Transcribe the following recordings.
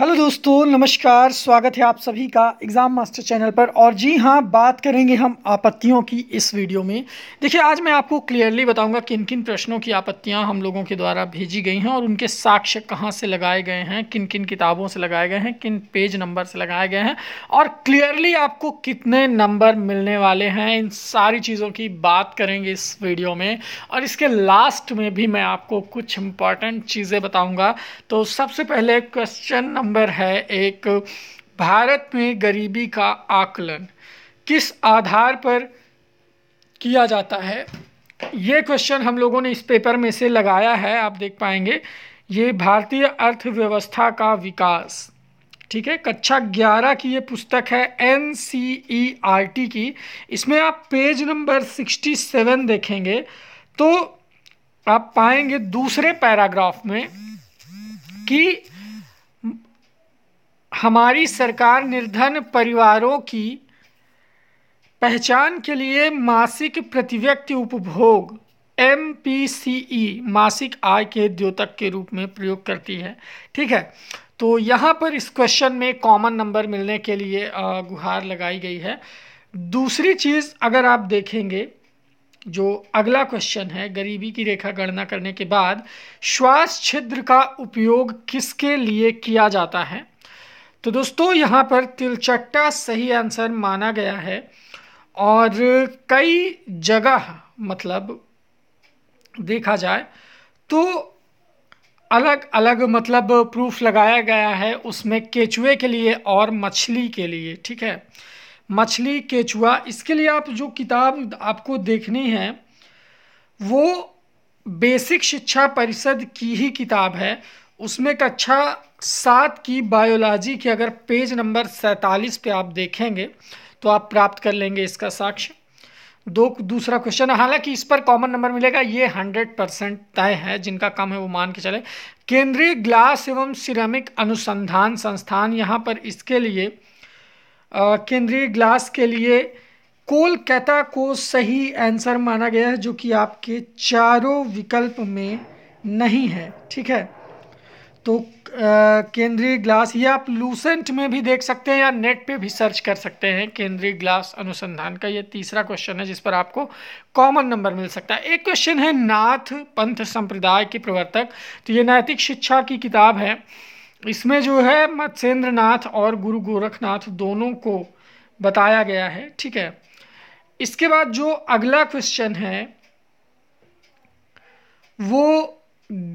hello दोस्तों नमस्कार स्वागत है आप सभी का एग्ज़ाम मास्टर चैनल पर और जी हाँ बात करेंगे हम आपत्तियों की इस वीडियो में देखिए आज मैं आपको क्लियरली बताऊंगा किन किन प्रश्नों की आपत्तियां हम लोगों के द्वारा भेजी गई हैं और उनके साक्ष्य कहाँ से लगाए गए हैं किन किन किताबों से लगाए गए हैं किन पेज नंबर से लगाए गए हैं और क्लियरली आपको कितने नंबर मिलने वाले हैं इन सारी चीज़ों की बात करेंगे इस वीडियो में और इसके लास्ट में भी मैं आपको कुछ इंपॉर्टेंट चीज़ें बताऊँगा तो सबसे पहले क्वेश्चन नंबर है एक भारत में गरीबी का आकलन किस आधार पर किया जाता है ये क्वेश्चन हम लोगों ने इस पेपर में से लगाया है आप देख पाएंगे ये भारतीय अर्थव्यवस्था का विकास ठीक है कक्षा ग्यारह की ये पुस्तक है N C E R T की इसमें आप पेज नंबर सिक्सटी सेवन देखेंगे तो आप पाएंगे दूसरे पैराग्राफ में कि हमारी सरकार निर्धन परिवारों की पहचान के लिए मासिक प्रति व्यक्ति उपभोग एम पी सी ई मासिक आय के द्योतक के रूप में प्रयोग करती है ठीक है तो यहाँ पर इस क्वेश्चन में कॉमन नंबर मिलने के लिए गुहार लगाई गई है दूसरी चीज़ अगर आप देखेंगे जो अगला क्वेश्चन है गरीबी की रेखा गणना करने के बाद श्वास छिद्र का उपयोग किसके लिए किया जाता है तो दोस्तों यहाँ पर तिलचट्टा सही आंसर माना गया है और कई जगह मतलब देखा जाए तो अलग अलग मतलब प्रूफ लगाया गया है उसमें केचुए के लिए और मछली के लिए ठीक है मछली केचुआ इसके लिए आप जो किताब आपको देखनी है वो बेसिक शिक्षा परिषद की ही किताब है उसमें कक्षा अच्छा सात की बायोलॉजी के अगर पेज नंबर सैंतालीस पे आप देखेंगे तो आप प्राप्त कर लेंगे इसका साक्ष्य दो दूसरा क्वेश्चन है हालांकि इस पर कॉमन नंबर मिलेगा ये हंड्रेड परसेंट तय है जिनका काम है वो मान के चले केंद्रीय ग्लास एवं सिरेमिक अनुसंधान संस्थान यहाँ पर इसके लिए केंद्रीय ग्लास के लिए कोलकाता को सही आंसर माना गया है जो कि आपके चारों विकल्प में नहीं है ठीक है तो केंद्रीय ग्लास ये आप लूसेंट में भी देख सकते हैं या नेट पे भी सर्च कर सकते हैं केंद्रीय ग्लास अनुसंधान का ये तीसरा क्वेश्चन है जिस पर आपको कॉमन नंबर मिल सकता है एक क्वेश्चन है नाथ पंथ संप्रदाय के प्रवर्तक तो ये नैतिक शिक्षा की किताब है इसमें जो है मत्स्येंद्र नाथ और गुरु गोरखनाथ दोनों को बताया गया है ठीक है इसके बाद जो अगला क्वेश्चन है वो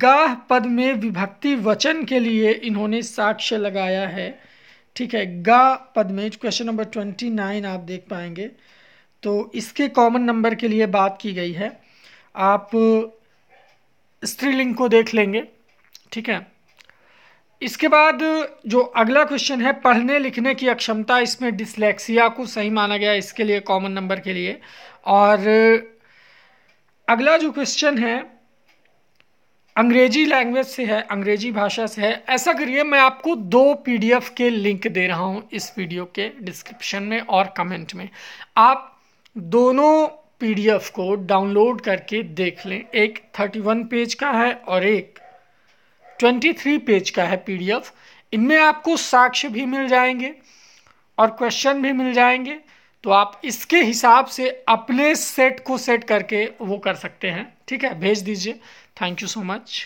गाह पद में विभक्ति वचन के लिए इन्होंने साक्ष्य लगाया है ठीक है गा पद में क्वेश्चन नंबर ट्वेंटी नाइन आप देख पाएंगे तो इसके कॉमन नंबर के लिए बात की गई है आप स्त्रीलिंग को देख लेंगे ठीक है इसके बाद जो अगला क्वेश्चन है पढ़ने लिखने की अक्षमता इसमें डिसलेक्सिया को सही माना गया इसके लिए कॉमन नंबर के लिए और अगला जो क्वेश्चन है अंग्रेजी लैंग्वेज से है अंग्रेजी भाषा से है ऐसा करिए मैं आपको दो पीडीएफ के लिंक दे रहा हूँ इस वीडियो के डिस्क्रिप्शन में और कमेंट में आप दोनों पीडीएफ को डाउनलोड करके देख लें एक 31 पेज का है और एक 23 पेज का है पीडीएफ इनमें आपको साक्ष्य भी मिल जाएंगे और क्वेश्चन भी मिल जाएंगे तो आप इसके हिसाब से अपने सेट को सेट करके वो कर सकते हैं ठीक है भेज दीजिए थैंक यू सो मच